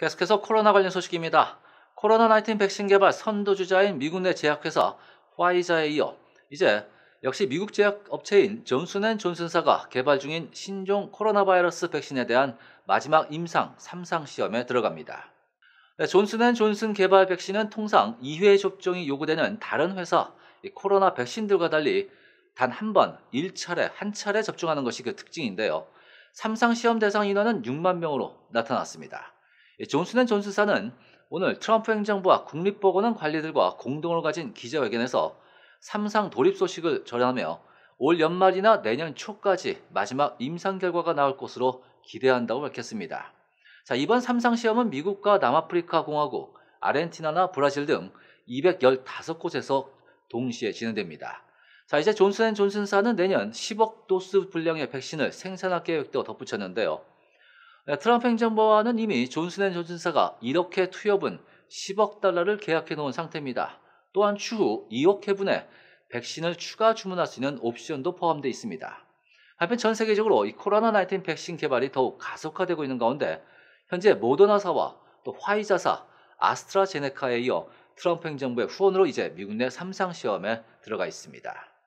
계속해서 코로나 관련 소식입니다. 코로나19 백신 개발 선도주자인 미국 내 제약회사 화이자에 이어 이제 역시 미국 제약 업체인 존슨앤존슨사가 개발 중인 신종 코로나 바이러스 백신에 대한 마지막 임상 3상 시험에 들어갑니다. 네, 존슨앤존슨 개발 백신은 통상 2회 접종이 요구되는 다른 회사 코로나 백신들과 달리 단 한 번, 1차례, 한 차례 접종하는 것이 그 특징인데요. 3상 시험 대상 인원은 6만 명으로 나타났습니다. 예, 존슨앤존슨사는 오늘 트럼프 행정부와 국립보건원 관리들과 공동으로 가진 기자회견에서 삼상 돌입 소식을 전하며 올 연말이나 내년 초까지 마지막 임상 결과가 나올 것으로 기대한다고 밝혔습니다. 자, 이번 삼상 시험은 미국과 남아프리카 공화국, 아르헨티나나 브라질 등 215곳에서 동시에 진행됩니다. 자, 이제 존슨앤존슨사는 내년 10억 도스 분량의 백신을 생산할 계획도 덧붙였는데요. 예, 트럼프 행정부와는 이미 존슨앤존슨사가 이렇게 투여분 10억 달러를 계약해 놓은 상태입니다. 또한 추후 2억 회분에 백신을 추가 주문할 수 있는 옵션도 포함되어 있습니다. 한편 전 세계적으로 이 코로나19 백신 개발이 더욱 가속화되고 있는 가운데 현재 모더나사와 또 화이자사, 아스트라제네카에 이어 트럼프 행정부의 후원으로 이제 미국 내 3상 시험에 들어가 있습니다.